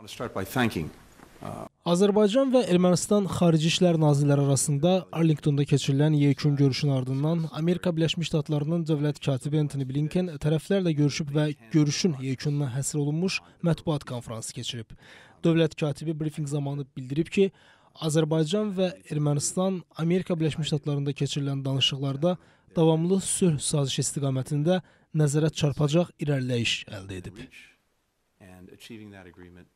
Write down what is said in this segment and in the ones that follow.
Uh, Azərbaycan və Ermənistan xarici işlər nazirləri arasında Arlingtonda keçirilən yekun görüşün ardından Amerika Birləşmiş Ştatlarının dövlət katibi Antony Blinken tərəflərlə görüşüb və görüşün yekununa həsr olunmuş mətbuat konfransı keçirib. Dövlət katibi brifinq zamanı bildirib ki, Azərbaycan və Ermənistan Amerika Birləşmiş Ştatlarında keçirilən danışıqlarda davamlı sülh sazişi istiqamətində nəzərə çarpacaq irəliləyiş əldə edib. and achieving that agreement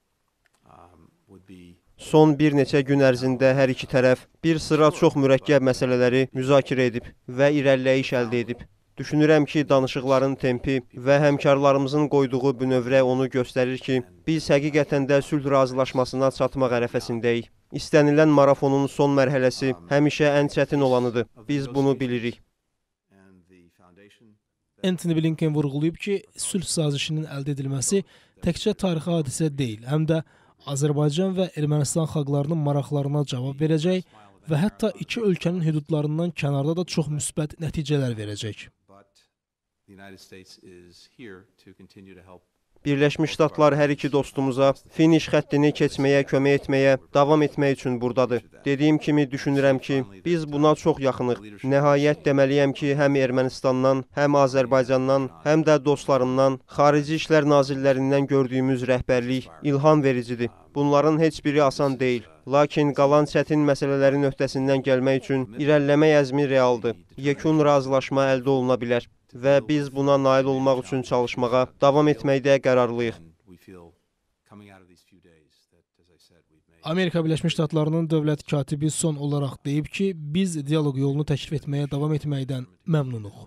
Son bir neçə gün ərzində hər iki tərəf bir sıra çox mürəkkəb məsələləri müzakirə edib və irəliləyiş əldə edib. Düşünürəm ki, danışıqların tempi və həmkarlarımızın qoyduğu bünövrə onu göstərir ki, biz həqiqətən də sülh razılaşmasına çatmaq ərəfəsindəyik. İstənilən marafonun son mərhələsi həmişə ən çətin olanıdır. Biz bunu bilirik. Anthony Blinken vurğulayıb ki, sülh sazişinin əldə edilməsi təkcə tarixi hadisə deyil, həm də Azərbaycan və Ermənistan xalqlarının maraqlarına cavab verəcək və hətta iki ölkənin hüdudlarından kənarda da çox müsbət nəticələr verəcək. The United States is here to continue to help Birləşmiş Ştatlar hər iki dostumuza finiş xəttini keçməyə kömək etməyə davam etmək üçün burdadır. Dediyim kimi düşünürəm ki, biz buna çox yaxınıq. Nəhayət deməliyəm ki, həm Ermənistandan, həm Azərbaycandan, həm də dostlarımdan, xarici işlər nazirlərindən gördüyümüz rəhbərlik ilham vericidir. Bunların heç biri asan deyil. Lakin qalan çətin məsələlərin öhdəsindən gəlmək üçün irəliləmək əzmi realdır. Yekun razılaşma əldə oluna bilər və biz buna nail olmaq üçün çalışmağa davam etməkdə qərarlıyıq. Amerika Birləşmiş Ştatlarının dövlət katibi son olaraq deyib ki, biz dialoq yolunu təklif etməyə davam etməkdən məmnunuq.